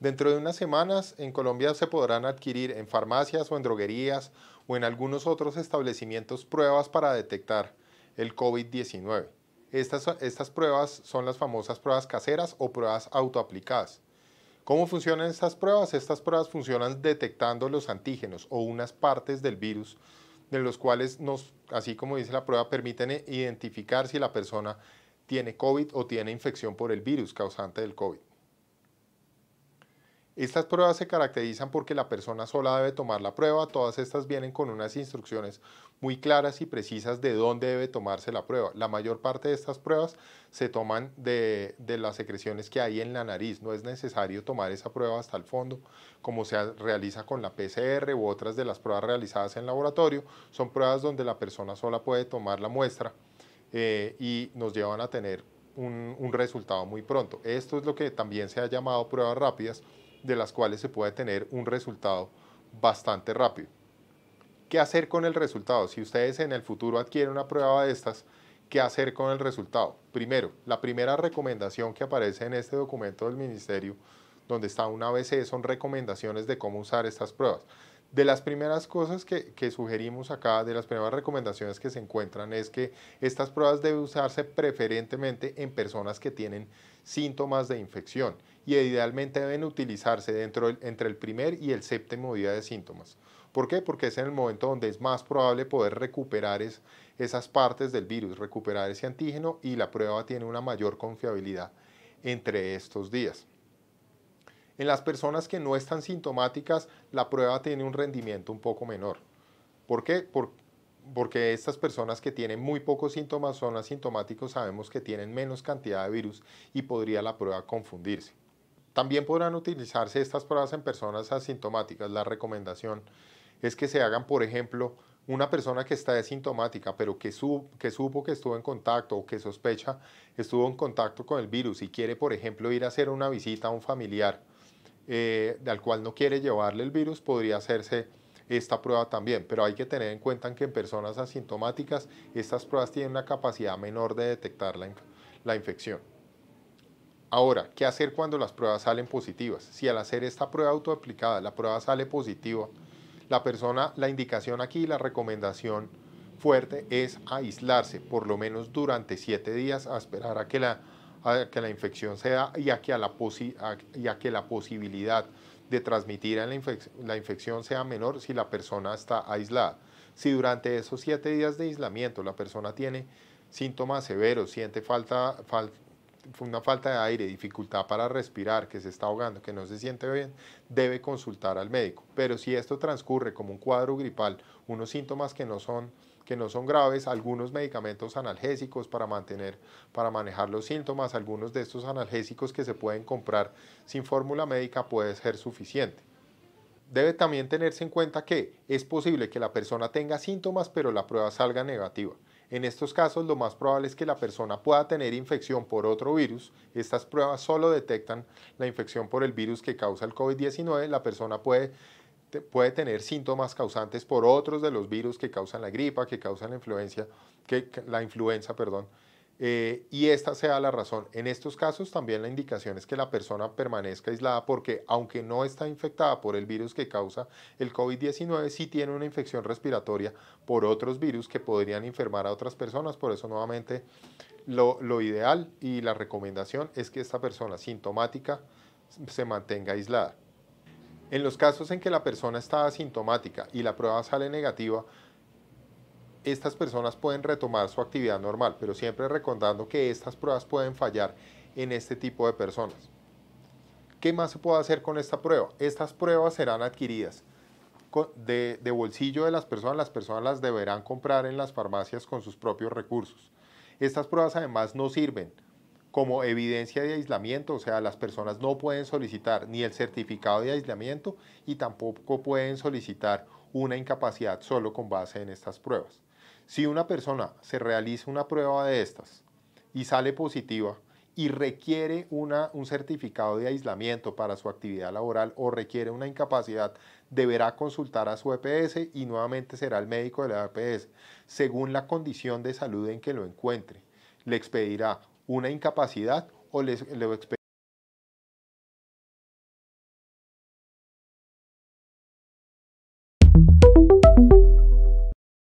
Dentro de unas semanas en Colombia se podrán adquirir en farmacias o en droguerías o en algunos otros establecimientos pruebas para detectar el COVID-19. Estas, pruebas son las famosas pruebas caseras o pruebas autoaplicadas. ¿Cómo funcionan estas pruebas? Estas pruebas funcionan detectando los antígenos o unas partes del virus, de los cuales, así como dice la prueba, permiten identificar si la persona tiene COVID o tiene infección por el virus causante del COVID. Estas pruebas se caracterizan porque la persona sola debe tomar la prueba, todas estas vienen con unas instrucciones muy claras y precisas de dónde debe tomarse la prueba. La mayor parte de estas pruebas se toman de, las secreciones que hay en la nariz, no es necesario tomar esa prueba hasta el fondo, como se realiza con la PCR u otras de las pruebas realizadas en laboratorio, son pruebas donde la persona sola puede tomar la muestra eh, y nos llevan a tener un resultado muy pronto. Esto es lo que también se ha llamado pruebas rápidas de las cuales se puede tener un resultado bastante rápido. ¿Qué hacer con el resultado? Si ustedes en el futuro adquieren una prueba de estas, ¿qué hacer con el resultado? Primero, la primera recomendación que aparece en este documento del ministerio, donde está una ABC, son recomendaciones de cómo usar estas pruebas. De las primeras cosas que, sugerimos acá, de las primeras recomendaciones que se encuentran es que estas pruebas deben usarse preferentemente en personas que tienen síntomas de infección y idealmente deben utilizarse dentro entre el primer y el séptimo día de síntomas. ¿Por qué? Porque es en el momento donde es más probable poder recuperar esas partes del virus, recuperar ese antígeno y la prueba tiene una mayor confiabilidad entre estos días. En las personas que no están sintomáticas, la prueba tiene un rendimiento un poco menor. ¿Por qué? porque estas personas que tienen muy pocos síntomas son asintomáticos, sabemos que tienen menos cantidad de virus y podría la prueba confundirse. También podrán utilizarse estas pruebas en personas asintomáticas. La recomendación es que se hagan, por ejemplo, una persona que está asintomática, pero que, que supo que estuvo en contacto o que sospecha estuvo en contacto con el virus y quiere, por ejemplo, ir a hacer una visita a un familiar eh, al cual no quiere llevarle el virus, podría hacerse esta prueba también, pero hay que tener en cuenta que en personas asintomáticas estas pruebas tienen una capacidad menor de detectar la, la infección. Ahora, ¿qué hacer cuando las pruebas salen positivas? Si al hacer esta prueba autoaplicada la prueba sale positiva, la persona, la indicación aquí, la recomendación fuerte es aislarse por lo menos durante siete días a esperar a que la a que la infección sea y a que, la, posi, que la posibilidad de transmitir la, infección sea menor si la persona está aislada. Si durante esos siete días de aislamiento la persona tiene síntomas severos, siente falta, una falta de aire, dificultad para respirar, que se está ahogando, que no se siente bien, debe consultar al médico. Pero si esto transcurre como un cuadro gripal, unos síntomas que no son que no son graves, algunos medicamentos analgésicos para mantener, para manejar los síntomas, algunos de estos analgésicos que se pueden comprar sin fórmula médica puede ser suficiente. Debe también tenerse en cuenta que es posible que la persona tenga síntomas pero la prueba salga negativa. En estos casos lo más probable es que la persona pueda tener infección por otro virus. Estas pruebas solo detectan la infección por el virus que causa el COVID-19. La persona puede puede tener síntomas causantes por otros de los virus que causan la gripa, que causan la influenza, que, la influenza, perdón, eh, y esta sea la razón. En estos casos también la indicación es que la persona permanezca aislada porque aunque no está infectada por el virus que causa el COVID-19, sí tiene una infección respiratoria por otros virus que podrían enfermar a otras personas. Por eso nuevamente lo ideal y la recomendación es que esta persona sintomática se mantenga aislada. En los casos en que la persona está asintomática y la prueba sale negativa, estas personas pueden retomar su actividad normal, pero siempre recordando que estas pruebas pueden fallar en este tipo de personas. ¿Qué más se puede hacer con esta prueba? Estas pruebas serán adquiridas de, de, bolsillo de las personas. Las personas las deberán comprar en las farmacias con sus propios recursos. Estas pruebas además no sirven como evidencia de aislamiento, o sea, las personas no pueden solicitar ni el certificado de aislamiento y tampoco pueden solicitar una incapacidad solo con base en estas pruebas. Si una persona se realiza una prueba de estas y sale positiva y requiere una, un certificado de aislamiento para su actividad laboral o requiere una incapacidad, deberá consultar a su EPS y nuevamente será el médico de la EPS, según la condición de salud en que lo encuentre. Le expedirá una incapacidad o les,